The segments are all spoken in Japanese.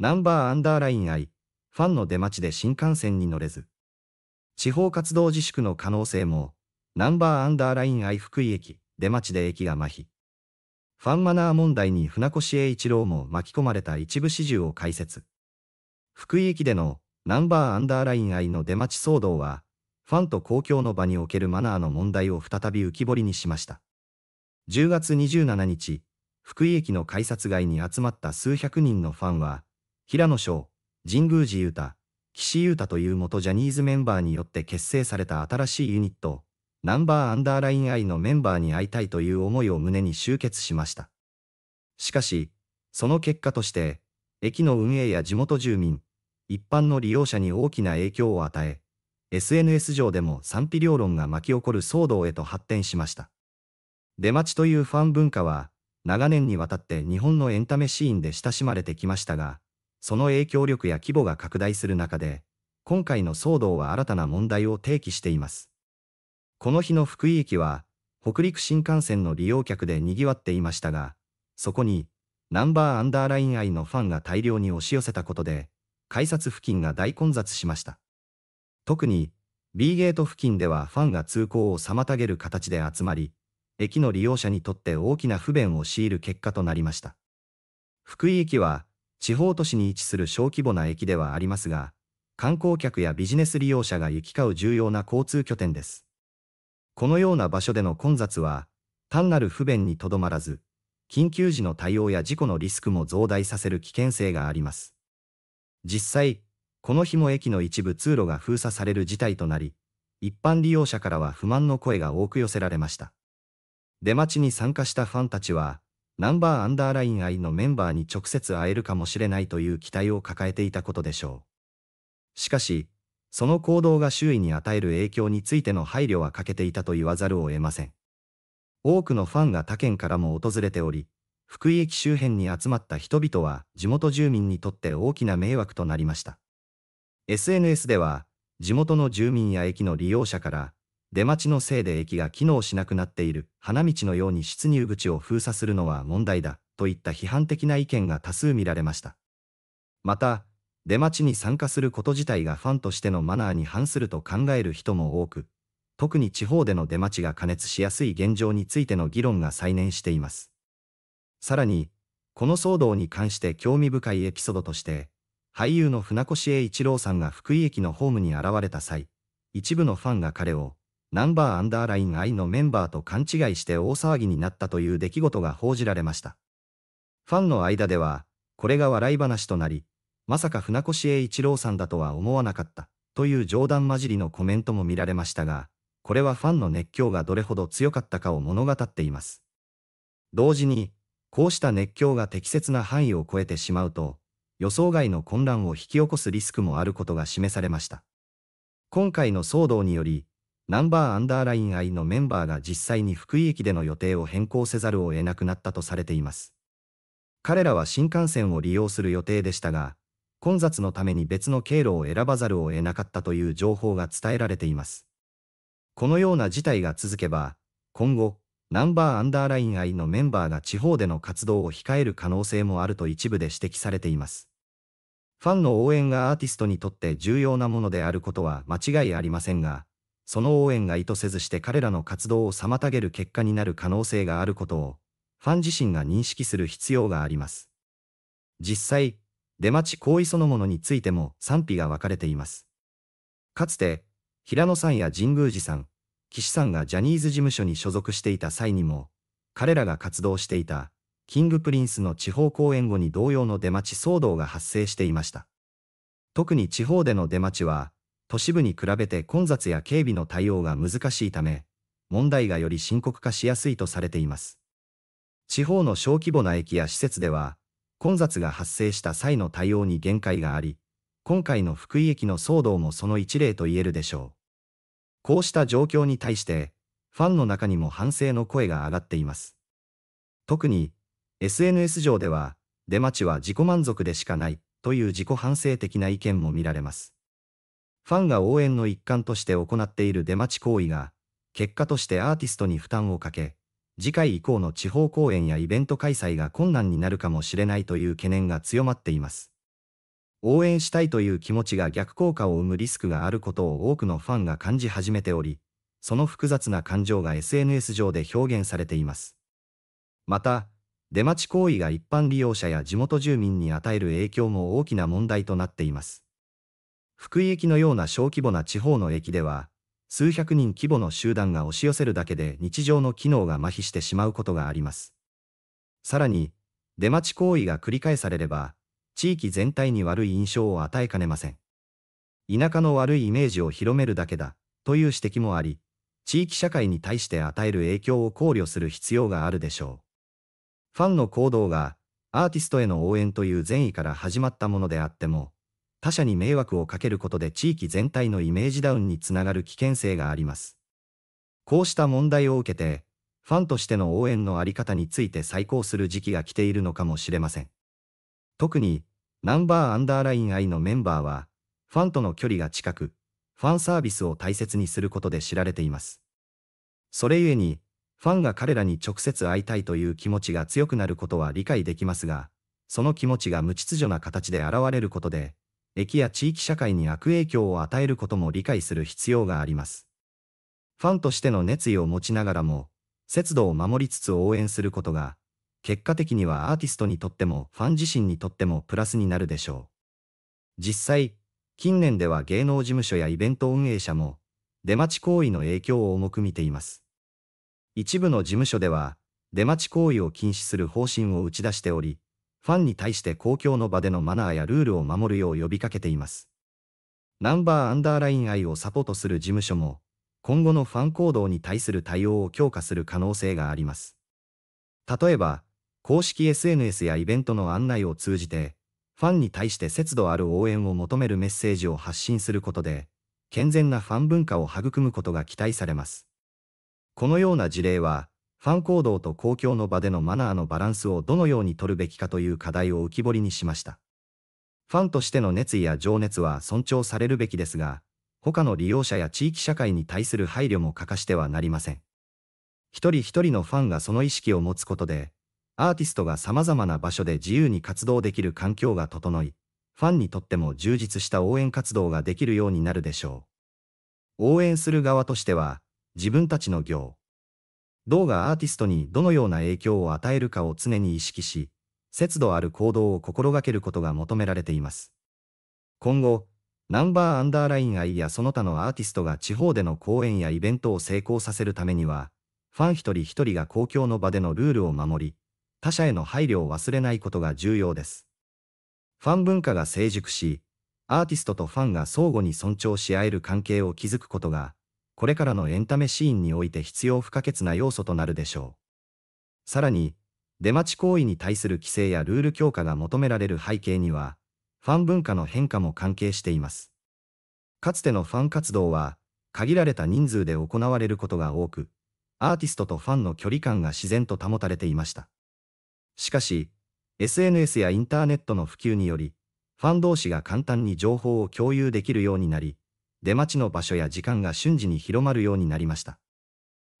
ナンバーアンダーライン愛ファンの出待ちで新幹線に乗れず。地方活動自粛の可能性も、ナンバーアンダーライン愛福井駅、出待ちで駅が麻痺。ファンマナー問題に船越英一郎も巻き込まれた一部始終を解説。福井駅でのナンバーアンダーライン愛の出待ち騒動は、ファンと公共の場におけるマナーの問題を再び浮き彫りにしました。10月27日、福井駅の改札外に集まった数百人のファンは、平野翔、神宮寺優太、岸優太という元ジャニーズメンバーによって結成された新しいユニット、ナンバーアンダーライン I のメンバーに会いたいという思いを胸に集結しました。しかし、その結果として、駅の運営や地元住民、一般の利用者に大きな影響を与え、SNS 上でも賛否両論が巻き起こる騒動へと発展しました。出待ちというファン文化は、長年にわたって日本のエンタメシーンで親しまれてきましたが、その影響力や規模が拡大する中で、今回の騒動は新たな問題を提起しています。この日の福井駅は、北陸新幹線の利用客で賑わっていましたが、そこに、ナンバーアンダーライン愛のファンが大量に押し寄せたことで、改札付近が大混雑しました。特に、B ゲート付近ではファンが通行を妨げる形で集まり、駅の利用者にとって大きな不便を強いる結果となりました。福井駅は、地方都市に位置する小規模な駅ではありますが、観光客やビジネス利用者が行き交う重要な交通拠点です。このような場所での混雑は、単なる不便にとどまらず、緊急時の対応や事故のリスクも増大させる危険性があります。実際、この日も駅の一部通路が封鎖される事態となり、一般利用者からは不満の声が多く寄せられました。出待ちに参加したファンたちは、ナンバーアンダーライン I のメンバーに直接会えるかもしれないという期待を抱えていたことでしょう。しかし、その行動が周囲に与える影響についての配慮は欠けていたと言わざるを得ません。多くのファンが他県からも訪れており、福井駅周辺に集まった人々は地元住民にとって大きな迷惑となりました。SNS では、地元の住民や駅の利用者から出待ちのせいで駅が機能しなくなっている、花道のように出入口を封鎖するのは問題だ、といった批判的な意見が多数見られました。また、出待ちに参加すること自体がファンとしてのマナーに反すると考える人も多く、特に地方での出待ちが加熱しやすい現状についての議論が再燃しています。さらに、この騒動に関して興味深いエピソードとして、俳優の船越英一郎さんが福井駅のホームに現れた際、一部のファンが彼をナンバーアンダーライン I のメンバーと勘違いして大騒ぎになったという出来事が報じられました。ファンの間では、これが笑い話となり、まさか船越英一郎さんだとは思わなかった、という冗談交じりのコメントも見られましたが、これはファンの熱狂がどれほど強かったかを物語っています。同時に、こうした熱狂が適切な範囲を超えてしまうと、予想外の混乱を引き起こすリスクもあることが示されました。今回の騒動により、ナンバーアンダーライン I のメンバーが実際に福井駅での予定を変更せざるを得なくなったとされています。彼らは新幹線を利用する予定でしたが、混雑のために別の経路を選ばざるを得なかったという情報が伝えられています。このような事態が続けば、今後、ナンバーアンダーライン I のメンバーが地方での活動を控える可能性もあると一部で指摘されています。ファンの応援がアーティストにとって重要なものであることは間違いありませんが、その応援が意図せずして彼らの活動を妨げる結果になる可能性があることを、ファン自身が認識する必要があります。実際、出待ち行為そのものについても賛否が分かれています。かつて、平野さんや神宮寺さん、岸さんがジャニーズ事務所に所属していた際にも、彼らが活動していた、キングプリンスの地方公演後に同様の出待ち騒動が発生していました。特に地方での出待ちは、都市部に比べて混雑や警備の対応が難しいため、問題がより深刻化しやすいとされています。地方の小規模な駅や施設では、混雑が発生した際の対応に限界があり、今回の福井駅の騒動もその一例と言えるでしょう。こうした状況に対して、ファンの中にも反省の声が上がっています。特に、SNS 上では、出待ちは自己満足でしかないという自己反省的な意見も見られます。ファンが応援の一環として行っている出待ち行為が、結果としてアーティストに負担をかけ、次回以降の地方公演やイベント開催が困難になるかもしれないという懸念が強まっています。応援したいという気持ちが逆効果を生むリスクがあることを多くのファンが感じ始めており、その複雑な感情が SNS 上で表現されています。また、出待ち行為が一般利用者や地元住民に与える影響も大きな問題となっています。福井駅のような小規模な地方の駅では、数百人規模の集団が押し寄せるだけで日常の機能が麻痺してしまうことがあります。さらに、出待ち行為が繰り返されれば、地域全体に悪い印象を与えかねません。田舎の悪いイメージを広めるだけだ、という指摘もあり、地域社会に対して与える影響を考慮する必要があるでしょう。ファンの行動が、アーティストへの応援という善意から始まったものであっても、他者に迷惑をかけることで地域全体のイメージダウンにつながる危険性があります。こうした問題を受けて、ファンとしての応援のあり方について再考する時期が来ているのかもしれません。特に、ナンバーアンダーライン I のメンバーは、ファンとの距離が近く、ファンサービスを大切にすることで知られています。それゆえに、ファンが彼らに直接会いたいという気持ちが強くなることは理解できますが、その気持ちが無秩序な形で現れることで、駅や地域社会に悪影響を与えることも理解する必要があります。ファンとしての熱意を持ちながらも、節度を守りつつ応援することが、結果的にはアーティストにとってもファン自身にとってもプラスになるでしょう。実際、近年では芸能事務所やイベント運営者も、出待ち行為の影響を重く見ています。一部の事務所では、出待ち行為を禁止する方針を打ち出しており、ファンに対して公共の場でのマナーやルールを守るよう呼びかけています。ナンバーアンダーライン愛をサポートする事務所も、今後のファン行動に対する対応を強化する可能性があります。例えば、公式 SNS やイベントの案内を通じて、ファンに対して節度ある応援を求めるメッセージを発信することで、健全なファン文化を育むことが期待されます。このような事例は、ファン行動と公共の場でのマナーのバランスをどのように取るべきかという課題を浮き彫りにしました。ファンとしての熱意や情熱は尊重されるべきですが、他の利用者や地域社会に対する配慮も欠かしてはなりません。一人一人のファンがその意識を持つことで、アーティストが様々な場所で自由に活動できる環境が整い、ファンにとっても充実した応援活動ができるようになるでしょう。応援する側としては、自分たちの行、銅がアーティストにどのような影響を与えるかを常に意識し、節度ある行動を心がけることが求められています。今後、ナンバーアンダーライン愛やその他のアーティストが地方での公演やイベントを成功させるためには、ファン一人一人が公共の場でのルールを守り、他者への配慮を忘れないことが重要です。ファン文化が成熟し、アーティストとファンが相互に尊重し合える関係を築くことが、これからのエンタメシーンにおいて必要不可欠な要素となるでしょう。さらに、出待ち行為に対する規制やルール強化が求められる背景には、ファン文化の変化も関係しています。かつてのファン活動は、限られた人数で行われることが多く、アーティストとファンの距離感が自然と保たれていました。しかし、SNS やインターネットの普及により、ファン同士が簡単に情報を共有できるようになり、出待ちの場所や時間が瞬時に広まるようになりました。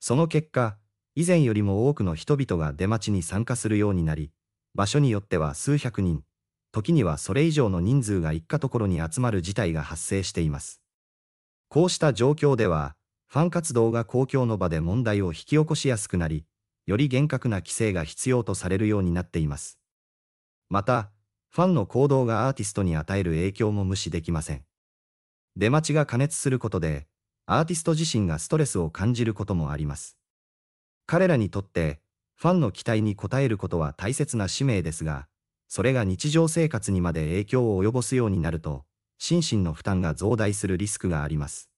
その結果、以前よりも多くの人々が出待ちに参加するようになり、場所によっては数百人、時にはそれ以上の人数が一家ところに集まる事態が発生しています。こうした状況では、ファン活動が公共の場で問題を引き起こしやすくなり、より厳格な規制が必要とされるようになっています。また、ファンの行動がアーティストに与える影響も無視できません。出待ちが加熱することで、アーティスト自身がストレスを感じることもあります。彼らにとって、ファンの期待に応えることは大切な使命ですが、それが日常生活にまで影響を及ぼすようになると、心身の負担が増大するリスクがあります。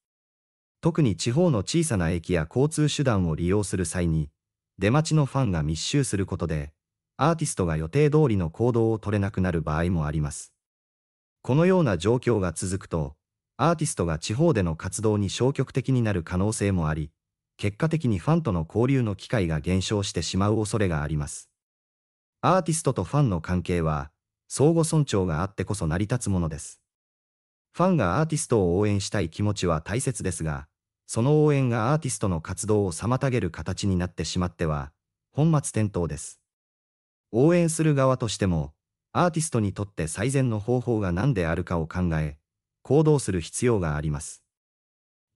特に地方の小さな駅や交通手段を利用する際に、出待ちのファンが密集することで、アーティストが予定通りの行動を取れなくなる場合もあります。このような状況が続くと、アーティストが地方での活動に消極的になる可能性もあり、結果的にファンとの交流の機会が減少してしまう恐れがあります。アーティストとファンの関係は、相互尊重があってこそ成り立つものです。ファンがアーティストを応援したい気持ちは大切ですが、その応援がアーティストの活動を妨げる形になってしまっては、本末転倒です。応援する側としても、アーティストにとって最善の方法が何であるかを考え、行動する必要があります。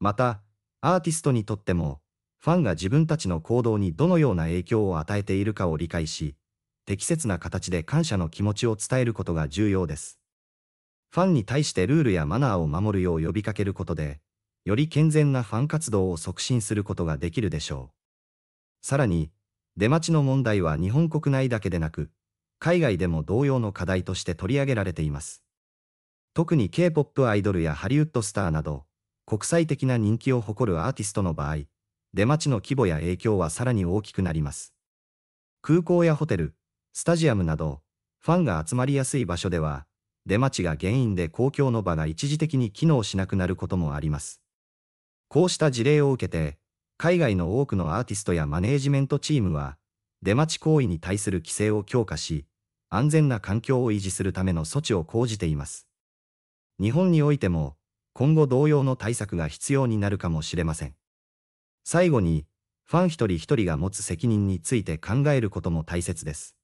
また、アーティストにとっても、ファンが自分たちの行動にどのような影響を与えているかを理解し、適切な形で感謝の気持ちを伝えることが重要です。ファンに対してルールやマナーを守るよう呼びかけることで、より健全なファン活動を促進することができるでしょう。さらに、出待ちの問題は日本国内だけでなく、海外でも同様の課題として取り上げられています。特に K-POP アイドルやハリウッドスターなど、国際的な人気を誇るアーティストの場合、出待ちの規模や影響はさらに大きくなります。空港やホテル、スタジアムなど、ファンが集まりやすい場所では、出待ちが原因で公共の場が一時的に機能しなくなることもあります。こうした事例を受けて、海外の多くのアーティストやマネージメントチームは、出待ち行為に対する規制を強化し、安全な環境を維持するための措置を講じています。日本においても今後同様の対策が必要になるかもしれません。最後に、ファン一人一人が持つ責任について考えることも大切です。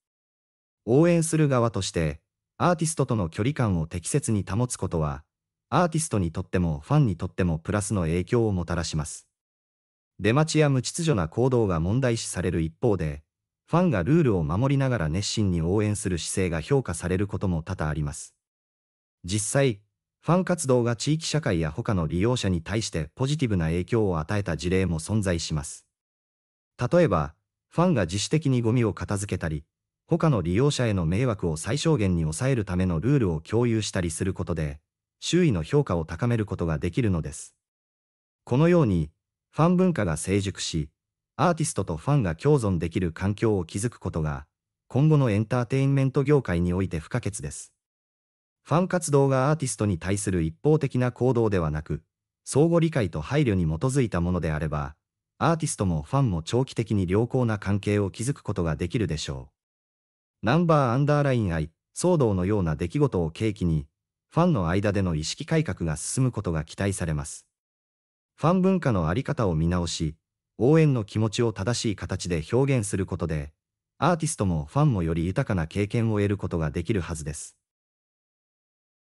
応援する側として、アーティストとの距離感を適切に保つことは、アーティストにとってもファンにとってもプラスの影響をもたらします。出待ちや無秩序な行動が問題視される一方で、ファンがルールを守りながら熱心に応援する姿勢が評価されることも多々あります。実際、ファン活動が地域社会や他の利用者に対してポジティブな影響を与えた事例も存在します。例えば、ファンが自主的にゴミを片付けたり、他の利用者への迷惑を最小限に抑えるためのルールを共有したりすることで、周囲の評価を高めることができるのです。このように、ファン文化が成熟し、アーティストとファンが共存できる環境を築くことが、今後のエンターテインメント業界において不可欠です。ファン活動がアーティストに対する一方的な行動ではなく、相互理解と配慮に基づいたものであれば、アーティストもファンも長期的に良好な関係を築くことができるでしょう。ナンバーアンダーライン愛、騒動のような出来事を契機に、ファンの間での意識改革が進むことが期待されます。ファン文化のあり方を見直し、応援の気持ちを正しい形で表現することで、アーティストもファンもより豊かな経験を得ることができるはずです。